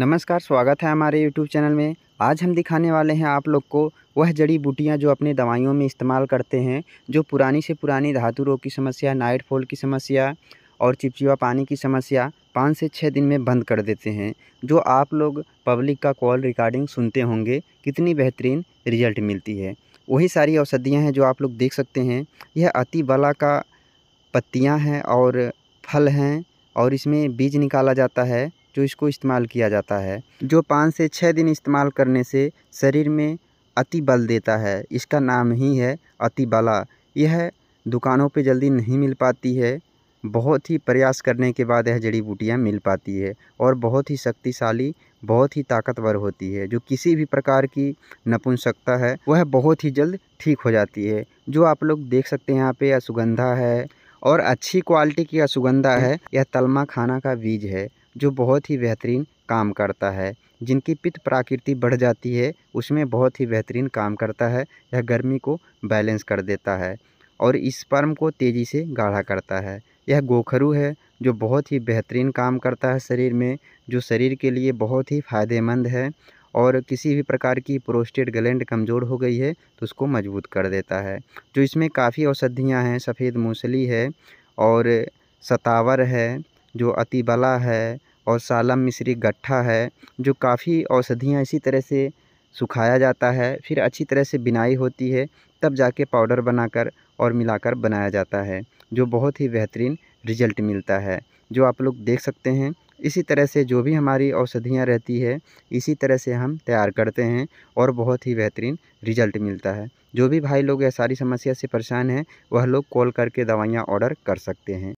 नमस्कार स्वागत है हमारे YouTube चैनल में आज हम दिखाने वाले हैं आप लोग को वह जड़ी बूटियां जो अपने दवाइयों में इस्तेमाल करते हैं जो पुरानी से पुरानी धातु रोग की समस्या नाइट फॉल की समस्या और चिपचिपा पानी की समस्या पाँच से छः दिन में बंद कर देते हैं जो आप लोग पब्लिक का कॉल रिकॉर्डिंग सुनते होंगे कितनी बेहतरीन रिजल्ट मिलती है वही सारी औषधियाँ हैं जो आप लोग देख सकते हैं यह अति बला का पत्तियाँ हैं और फल हैं और इसमें बीज निकाला जाता है जो इसको इस्तेमाल किया जाता है जो पाँच से छः दिन इस्तेमाल करने से शरीर में अति बल देता है इसका नाम ही है अति बला यह दुकानों पे जल्दी नहीं मिल पाती है बहुत ही प्रयास करने के बाद यह जड़ी बूटियाँ मिल पाती है और बहुत ही शक्तिशाली बहुत ही ताकतवर होती है जो किसी भी प्रकार की नपुंसकता है वह बहुत ही जल्द ठीक हो जाती है जो आप लोग देख सकते हैं यहाँ पे असुगंधा है और अच्छी क्वालिटी की असुगंधा है यह तलमा खाना का बीज है जो बहुत ही बेहतरीन काम करता है जिनकी पित्त प्राकृति बढ़ जाती है उसमें बहुत ही बेहतरीन काम करता है यह गर्मी को बैलेंस कर देता है और इस पर्म को तेज़ी से गाढ़ा करता है यह गोखरू है जो बहुत ही बेहतरीन काम करता है शरीर में जो शरीर के लिए बहुत ही फ़ायदेमंद है और किसी भी प्रकार की प्रोस्टेट ग्लैंड कमज़ोर हो गई है तो उसको मजबूत कर देता है जो इसमें काफ़ी औषधियाँ हैं सफ़ेद मूसली है और सतावर है जो अतिबला है और साला मिश्री गट्ठा है जो काफ़ी औषधियाँ इसी तरह से सुखाया जाता है फिर अच्छी तरह से बिनाई होती है तब जाके पाउडर बनाकर और मिलाकर बनाया जाता है जो बहुत ही बेहतरीन रिजल्ट मिलता है जो आप लोग देख सकते हैं इसी तरह से जो भी हमारी औषधियाँ रहती है इसी तरह से हम तैयार करते हैं और बहुत ही बेहतरीन रिजल्ट मिलता है जो भी भाई लोग यह सारी समस्या से परेशान हैं वह लोग कॉल करके दवाइयाँ ऑर्डर कर सकते हैं